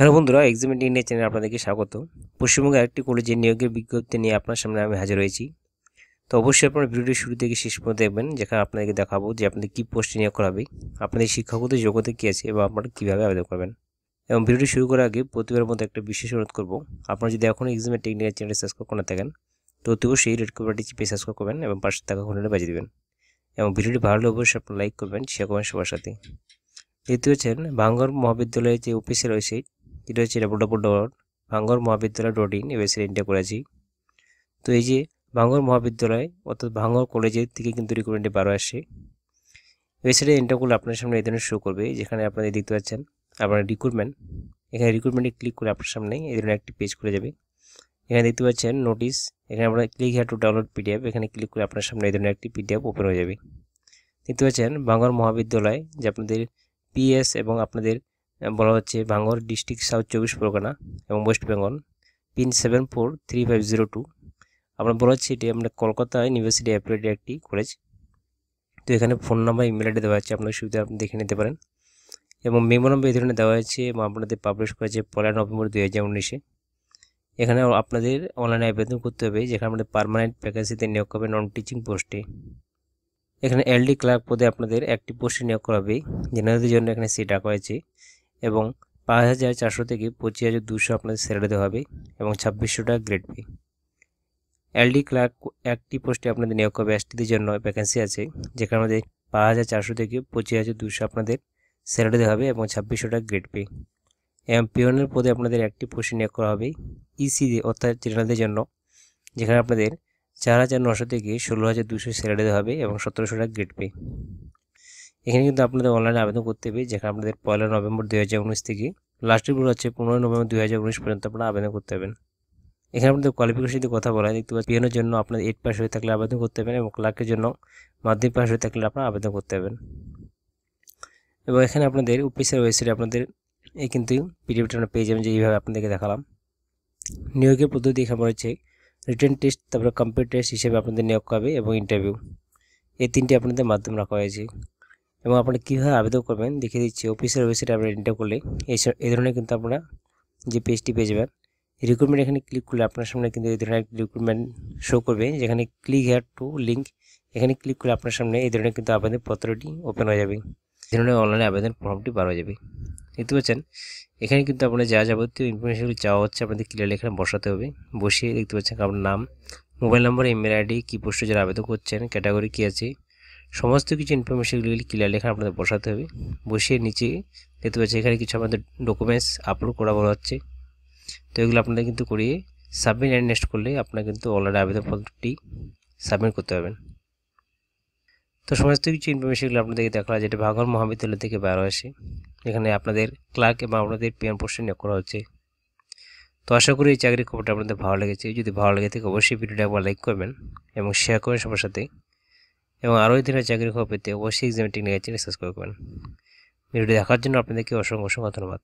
hello বন্ধুরা এক্সিমেন্ট India channel আপনাদেরকে স্বাগত পশ্চিমবঙ্গের একটি কলেজের নিয়োগের বিজ্ঞপ্তি নিয়ে আপনার সামনে আমি হাজির হয়েছি তো অবশ্যই আপনার ভিডিওটি শুরু থেকে শেষ পর্যন্ত দেখবেন যেখানে আপনাদেরকে দেখাবো যে আপনাদের কী পোস্টে নিয়োগ করা হবে আপনাদের শিক্ষাগত যোগ্যতা কী আছে এবং আপনারা কীভাবে আবেদন করবেন এবং ভিডিওটি শুরু করার আগে প্রতিবার মতো একটা বিশেষ অনুরোধ করবো আপনারা যদি এখনও এক্সিমেন্ট ইন্ডিয়া চ্যানেলে সাবস্ক্রাইব করে থাকেন তো অতি অবশ্যই রেড কপারটি চিপে সাবস্ক্রাইব করবেন এবং পাশে থাকা ঘন্টা বাজিয়ে দেবেন এবং ভিডিওটি ভালো হলে অবশ্যই আপনারা লাইক করবেন শেয়ার করবেন সবার সাথে দ্বিতীয় হচ্ছেন বাঙ্গর মহাবিদ্যালয়ের যে অফিসে রয়েছে হচ্ছে ডাবল ডাবল ডট ভাঙ্গর মহাবিদ্যালয় ডট ইন এই ওয়েবসাইটটা করেছি তো এই যে ভাঙ্গর মহাবিদ্যালয় অর্থাৎ ভাঙ্গর কলেজের থেকে কিন্তু রিকমেন্ডে বারো আসে ওয়েবসাইটে এন্টার করলে আপনার সামনে এই ধরনের শো করবে যেখানে আপনাদের দেখতে পাচ্ছেন আপনার রিক্রুটমেন্ট এখানে রিক্রুটমেন্টে ক্লিক করে আপনার সামনে এই ধরনের একটি পেজ খুলে যাবে এখানে দেখতে পাচ্ছেন নোটিস এখানে আপনার click here to download PDF এখানে ক্লিক করে আপনার সামনে এই ধরনের একটি পিডিএফ ওপেন হয়ে যাবে দেখতে পাচ্ছেন বাঙ্গর মহাবিদ্যালয় যে আপনাদের পিএস এবং আপনাদের বলা হচ্ছে ভাঙ্গর ডিস্ট্রিক্ট সাউথ চব্বিশ পরগনা এবং west Bengal pin seven four three five zero two আপনার বলা হচ্ছে এটি আপনার কলকাতা ইউনিভার্সিটি অ্যাপ্রেটেড একটি কলেজ তো এখানে ফোন নাম্বার ইমেল আইডি দেওয়া হচ্ছে আপনার সুবিধা আপনি দেখে নিতে পারেন এবং মেমো এই ধরনের দেওয়া হয়েছে এবং আপনাদের পাবলিশ করেছে পয়লা নভেম্বর দুই হাজার উনিশে এখানে আপনাদের অনলাইনে আবেদন করতে হবে যেখানে আমাদের পারমানেন্ট ভ্যাকেন্সিতে নিয়োগ হবে নন টিচিং পোস্টে এখানে এলডি ক্লার্ক পদে আপনাদের একটি পোস্টে নিয়োগ করা হবে জেনারেলদের জন্য এখানে সিট রাখা হয়েছে এবং পাঁচ হাজার চারশো থেকে পঁচিশ হাজার দুশো আপনাদের স্যালারি দেওয়া হবে এবং ছাব্বিশশো টাকা গ্রেড পে এলডি ক্লার্ক একটি পোস্টে আপনাদের নিয়োগ করবে এসটিদের জন্য ভ্যাকেন্সি আছে যেখানে আমাদের পাঁচ হাজার চারশো থেকে পঁচিশ হাজার দুশো আপনাদের স্যালারি দেওয়া হবে এবং ছাব্বিশশো টাকা গ্রেড পে এবং পিওনের পদে আপনাদের একটি পোস্টে নিয়োগ করা হবে ইসিদের e অর্থাৎ জেনারেলদের জন্য যেখানে আপনাদের চার হাজার নশো থেকে ষোলো হাজার দুশো স্যালারি দেওয়া হবে এবং সতেরোশো টাকা গ্রেড পে এখানে কিন্তু আপনাদের অনলাইনে আবেদন করতে হবে যেখানে আপনাদের পয়লা নভেম্বর দুই থেকে লাস্টের ডেট হচ্ছে পনেরোই নভেম্বর দুই পর্যন্ত আপনারা আবেদন করতে হবেন এখানে আপনাদের কোয়ালিফিকেশন যদি কথা বলা হয় দেখতে পাচ্ছি পিএনের জন্য আপনার এইট পাস হয়ে থাকলে আবেদন করতে হবেন এবং ক্লার্কের জন্য মাধ্যমিক পাস হয়ে থাকলে আপনারা আবেদন করতে হবেন এবং এখানে আপনাদের অফিসের ওয়েবসাইটে আপনাদের এই কিন্তু পিডিএফটা আমরা পেয়ে যাবেন যে এইভাবে আপনাদেরকে দেখালাম নিয়োগের পদ্ধতি এখানে রয়েছে রিটার্ন টেস্ট তারপরে কম্পিউটার টেস্ট হিসেবে আপনাদের নিয়োগ হবে এবং ইন্টারভিউ এই তিনটি আপনাদের মাধ্যম রাখা হয়েছে এবং আপনি কীভাবে আবেদন করবেন দেখিয়ে দিচ্ছি অফিসের ওয়েবসাইটে আপনি এন্টার করলে এই ধরনের কিন্তু আপনারা যে পেজটি পেয়ে যাবেন রিক্রুটমেন্ট এখানে ক্লিক করলে আপনার সামনে কিন্তু এই ধরনের রিক্রুটমেন্ট শো করবে যেখানে ক্লিক হেয়ার টু লিঙ্ক এখানে ক্লিক করলে আপনার সামনে এই ধরনের কিন্তু আবেদন পত্রটি ওপেন হয়ে যাবে এই ধরনের অনলাইনে আবেদন ফর্মটি বার হয়ে যাবে দেখতে পাচ্ছেন এখানে কিন্তু আপনার যা যাবতীয় ইনফরমেশনগুলো চাওয়া হচ্ছে আপনাদের ক্লিয়ার এখানে বসাতে হবে বসিয়ে দেখতে পাচ্ছেন আপনার নাম মোবাইল নম্বর ইমেল আইডি কী পোস্টে যারা আবেদন করছেন ক্যাটাগরি কী আছে সমস্ত কিছু ইনফরমেশনগুলি ক্লিয়ার লেখা আপনাদের বসাতে হবে বসিয়ে নিচে দেখতে পাচ্ছি এখানে কিছু আমাদের ডকুমেন্টস আপলোড করা বলা হচ্ছে তো এগুলো আপনাদের কিন্তু করিয়ে সাবমিট অ্যান্ড নেক্সট করলে আপনার কিন্তু অলরেডি আবেদনপত্রটি সাবমিট করতে পারবেন তো সমস্ত কিছু ইনফরমেশনগুলি আপনাদেরকে দেখা হয় যেটা ভাগর মহাবিদ্যালয় থেকে বার আসে এখানে আপনাদের ক্লার্ক এবং আপনাদের পিএম পোস্টে নিয়োগ করা হচ্ছে তো আশা করি এই চাকরির খবরটা আপনাদের ভালো লেগেছে যদি ভালো লেগে থাকে অবশ্যই ভিডিওটা একবার লাইক করবেন এবং শেয়ার করবেন সবার সাথে এবং আরও দিনের চাকরি খবর পেতে অবশ্যই এক্সামের টেকনিক্যাল চ্যানেল সাবস্ক্রাইব করবেন ভিডিওটি দেখার জন্য আপনাদেরকে অসংখ্য অসংখ্য ধন্যবাদ